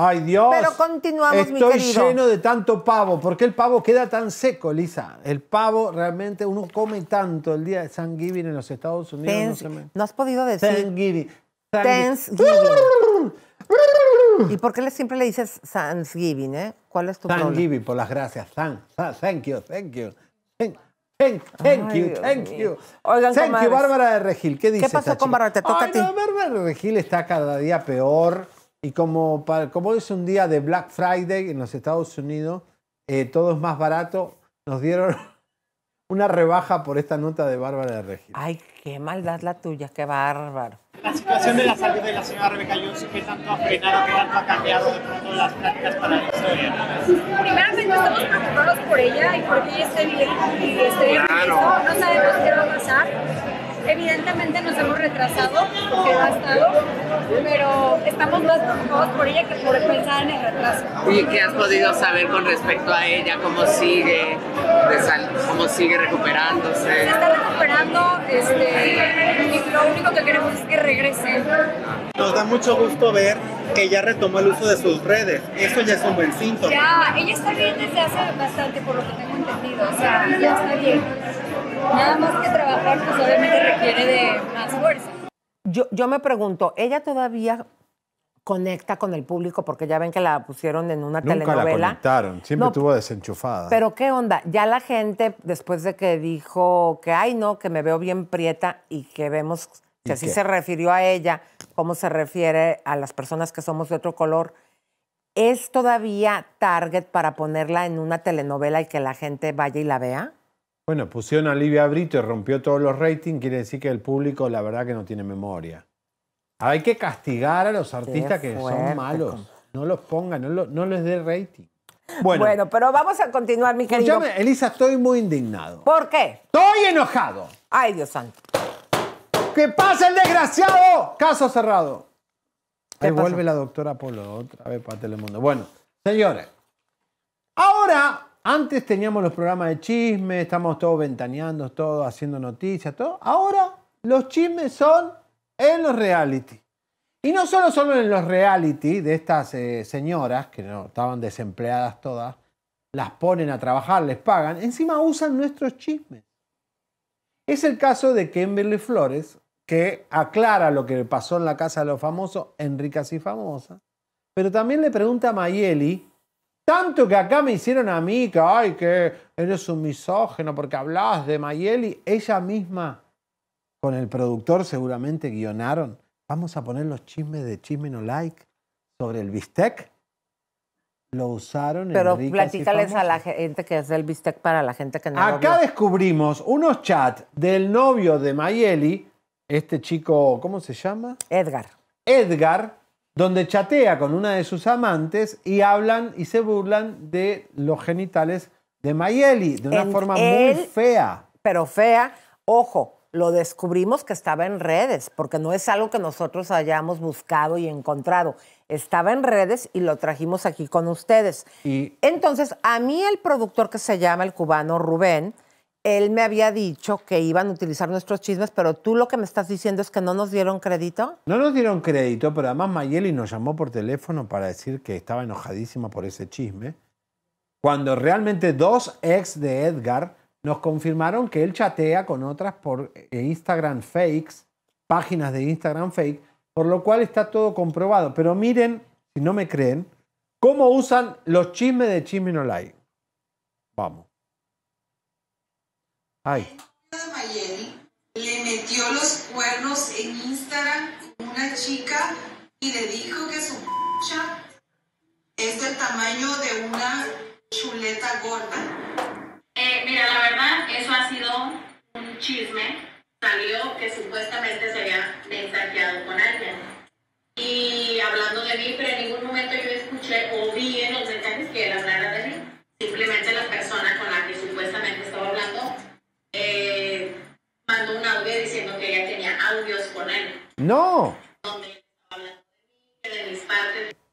Ay, Dios. Pero continuamos, Estoy mi querido. lleno de tanto pavo. ¿Por qué el pavo queda tan seco, Lisa? El pavo realmente uno come tanto el día de Thanksgiving en los Estados Unidos. no, has podido decir. Thanksgiving. Thanksgiving. ¿Y por qué siempre le dices Thanksgiving, eh? ¿Cuál es tu problema? Thanksgiving, por las gracias. Thank, thank you, thank you. Thank, thank, you, thank you. thank you, Bárbara de Regil. ¿Qué dices? ¿Qué pasó con Bárbara? Te toca a ti. No, Bárbara de Regil está cada día peor y como, es un día de Black Friday en los Estados Unidos, eh, todo es más barato, nos dieron una rebaja por esta nota de Bárbara de Regis. Ay, qué maldad la tuya, qué bárbaro. La situación de la salud de la señora Rebeca Jones, que tanto ha frenado, qué tanto ha cambiado de pronto las prácticas para la historia? Primero Primeramente, estamos preocupados por ella y por ella esté bien No sabemos qué va a pasar Evidentemente nos hemos retrasado, porque ha estado, pero estamos más preocupados por ella que por pensar en el retraso. ¿Y qué has podido saber con respecto a ella? ¿Cómo sigue? ¿Cómo sigue recuperándose? Se está recuperando, este, y lo único que queremos es que regrese. Nos da mucho gusto ver que ya retomó el uso de sus redes. Eso ya es un buen síntoma. Ya, ella está bien desde hace bastante, por lo que tengo entendido. O sea, ya está bien. Nada más que trabajar, pues obviamente más fuerza. Yo, me pregunto, ¿ella todavía conecta con el público? Porque ya ven que la pusieron en una telenovela. Nunca la conectaron, siempre estuvo desenchufada. Pero ¿qué onda? Ya la gente, después de que dijo que, ay, no, que me veo bien prieta y que vemos que así se refirió a ella, cómo se refiere a las personas que somos de otro color, ¿es todavía target para ponerla en una telenovela y que la gente vaya y la vea? Bueno, pusieron a Brito y rompió todos los ratings, quiere decir que el público la verdad que no tiene memoria. Hay que castigar a los artistas que son malos. No los pongan, no, les dé rating. Bueno, pero vamos a continuar, mi querido. Elisa, estoy muy indignado. ¿Por qué? Estoy enojado. Ay, Dios santo. ¡Que pase el desgraciado! Caso cerrado. Ahí vuelve la doctora Polo otra vez para Telemundo. Bueno, señores, ahora antes teníamos los programas de chisme, estamos todos ventaneando, todos haciendo noticias, todo. Ahora los chismes son en los reality. Y no solo son en los reality de estas eh, señoras, que no, estaban desempleadas todas, las ponen a trabajar, les pagan, encima usan nuestros chismes. Es el caso de Kimberly Flores, que aclara lo que pasó en la casa de los famosos, en Ricas y Famosas, pero también le pregunta a Mayeli tanto que acá me hicieron a mí que, ay, que eres un misógeno porque hablabas de Mayeli. Ella misma, con el productor seguramente guionaron. Vamos a poner los chismes de Chisme No Like sobre el bistec. Lo usaron Pero en Pero platícales a la gente que es el bistec para la gente que no Acá descubrimos unos chats del novio de Mayeli, este chico, ¿cómo se llama? Edgar. Edgar, donde chatea con una de sus amantes y hablan y se burlan de los genitales de Mayeli, de una forma muy fea. Pero fea, ojo, lo descubrimos que estaba en redes, porque no es algo que nosotros hayamos buscado y encontrado. Estaba en redes y lo trajimos aquí con ustedes. Y... Entonces, a mí el productor que se llama el cubano Rubén, él me había dicho que iban a utilizar nuestros chismes, pero tú lo que me estás diciendo es que no nos dieron crédito. No nos dieron crédito, pero además Mayeli nos llamó por teléfono para decir que estaba enojadísima por ese chisme, cuando realmente dos ex de Edgar nos confirmaron que él chatea con otras por eh, Instagram fakes, páginas de Instagram fake, por lo cual está todo comprobado. Pero miren, si no me creen, cómo usan los chismes de Chisme no like. Vamos. Ay. Mayeli le metió los cuernos en Instagram una chica y le dijo que su pucha es del tamaño de una chuleta gorda. Eh, mira, la verdad, eso ha sido un chisme. Salió que supuestamente sería de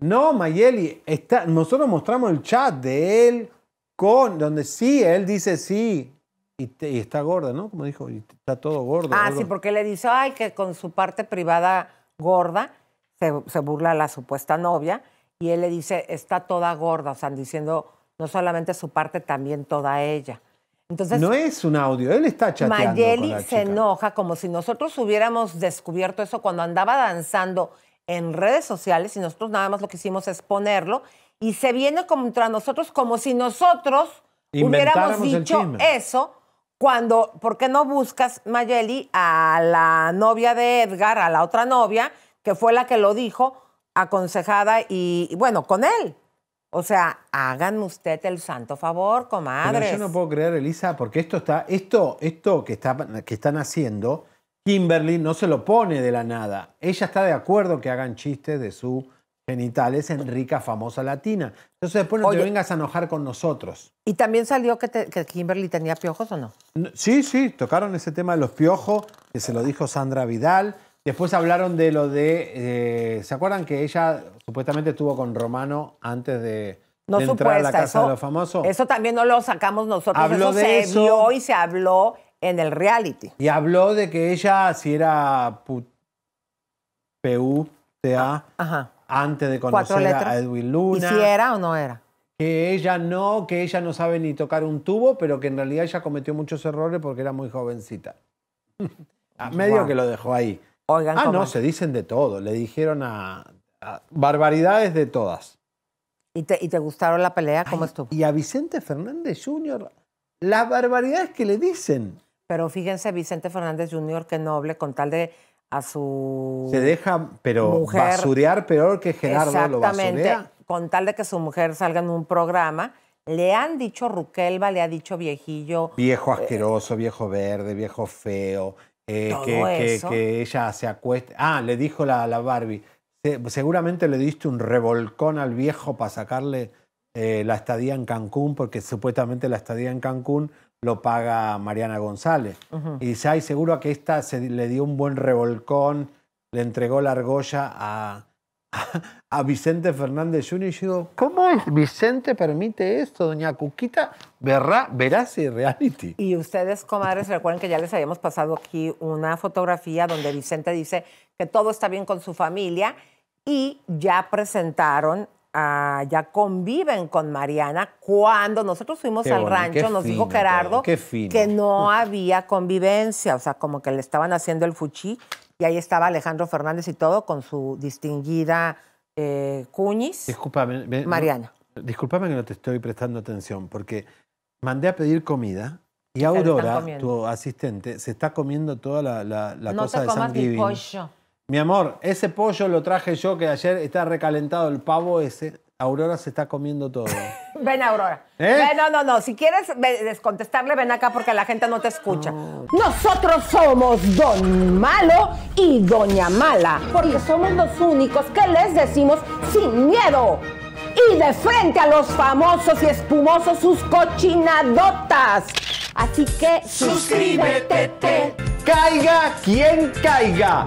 No, Mayeli, está, nosotros mostramos el chat de él con, donde sí, él dice sí. Y, está gorda, ¿no? Como dijo, está todo gorda. Ah, sí, porque le dice, ay, que con su parte privada gorda se, burla la supuesta novia. Y él le dice, está toda gorda, o sea, diciendo no solamente su parte, también toda ella. Entonces, no es un audio, él está chateando. Mayeli se enoja como si nosotros hubiéramos descubierto eso cuando andaba danzando en redes sociales y nosotros nada más lo que hicimos es ponerlo y se viene contra nosotros como si nosotros hubiéramos dicho eso cuando, ¿por qué no buscas, Mayeli, a la novia de Edgar, a la otra novia, que fue la que lo dijo, aconsejada y, bueno, con él? O sea, hagan usted el santo favor, comadre. Yo no puedo creer, Elisa, porque esto está, esto, esto que están haciendo Kimberly no se lo pone de la nada. Ella está de acuerdo que hagan chistes de su genital. Es en rica, famosa latina. Entonces después no te vengas a enojar con nosotros. ¿Y también salió que, Kimberly tenía piojos o no? Sí, sí, tocaron ese tema de los piojos, que se lo dijo Sandra Vidal. Después hablaron de lo de. Eh, ¿Se acuerdan que ella supuestamente estuvo con Romano antes de, entrar a la casa de los famosos? Eso también no lo sacamos nosotros. Habló eso se vio y se habló en el reality. Y habló de que ella, si era PUTA, ah, antes de conocer a Edwin Luna. ¿Y si era o no era? Que ella no, que ella no sabe ni tocar un tubo, pero que en realidad ella cometió muchos errores porque era muy jovencita. a medio que lo dejó ahí. Oigan, ah, no, se dicen de todo. Le dijeron a, barbaridades de todas. ¿Y te, gustaron la pelea? ¿Cómo estuvo? Y a Vicente Fernández Jr., las barbaridades que le dicen. Pero fíjense, Vicente Fernández Jr., qué noble, con tal de a su. Se deja, pero basurear peor que Gerardo lo Con tal de que su mujer salga en un programa, le han dicho Ruquelva, le ha dicho viejillo. Viejo eh, asqueroso, viejo verde, viejo feo. Eh, que, que, ella se acueste. Ah, le dijo la, la Barbie. seguramente le diste un revolcón al viejo para sacarle eh, la estadía en Cancún, porque supuestamente la estadía en Cancún lo paga Mariana González. Y dice, seguro que esta le dio un buen revolcón, le entregó la argolla a, a, Vicente Fernández Junior? ¿cómo es Vicente permite esto, doña Cuquita? Verá, verás y reality. Y ustedes, comadres, recuerden que ya les habíamos pasado aquí una fotografía donde Vicente dice que todo está bien con su familia y ya presentaron Ah, ya conviven con Mariana. Cuando nosotros fuimos al rancho, nos dijo Gerardo que no había convivencia, o sea, como que le estaban haciendo el fuchi. Y ahí estaba Alejandro Fernández y todo con su distinguida eh, cuñis. Disculpame, Mariana. disculpame que no te estoy prestando atención, porque mandé a pedir comida. Y Aurora, tu asistente, se está comiendo toda la, la, cosa de mi amor, ese pollo lo traje yo que ayer está recalentado el pavo ese. Aurora se está comiendo todo. ven, Aurora. ¿Eh? Ven, no, no, no. Si quieres descontestarle, ven acá porque la gente no te escucha. Nosotros somos Don Malo y Doña Mala, porque somos los únicos que les decimos sin miedo y de frente a los famosos y espumosos sus cochinadotas. Así que suscríbete. Caiga quien caiga.